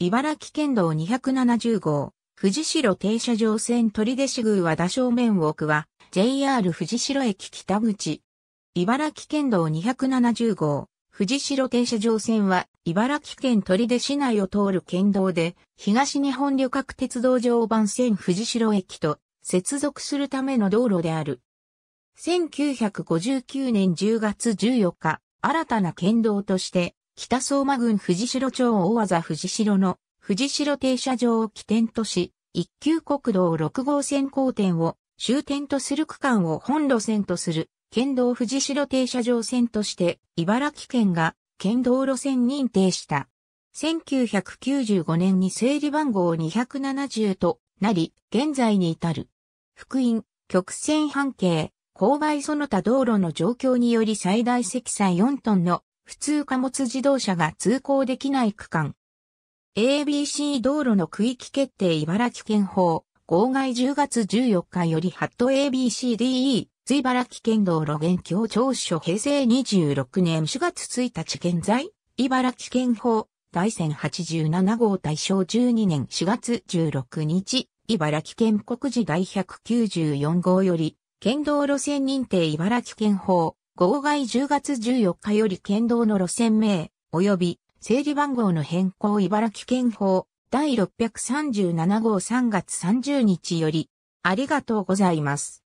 茨城県道270号、藤城停車場線取出市宮和田正面奥は、JR 藤城駅北口。茨城県道270号、藤城停車場線は、茨城県取出市内を通る県道で、東日本旅客鉄道常磐線藤城駅と接続するための道路である。1959年10月14日、新たな県道として、北相馬郡藤代町大技藤代の藤代停車場を起点とし、一級国道6号線交点を終点とする区間を本路線とする県道藤代停車場線として茨城県が県道路線認定した。1995年に整理番号270となり、現在に至る。福音、曲線半径、勾配その他道路の状況により最大積載4トンの普通貨物自動車が通行できない区間。ABC 道路の区域決定茨城県法、号外10月14日よりハット ABCDE、茨城県道路現況調書平成26年4月1日現在、茨城県法、大戦87号大正12年4月16日、茨城県国時第194号より、県道路線認定茨城県法、号外10月14日より県道の路線名、及び整理番号の変更茨城県法第637号3月30日より、ありがとうございます。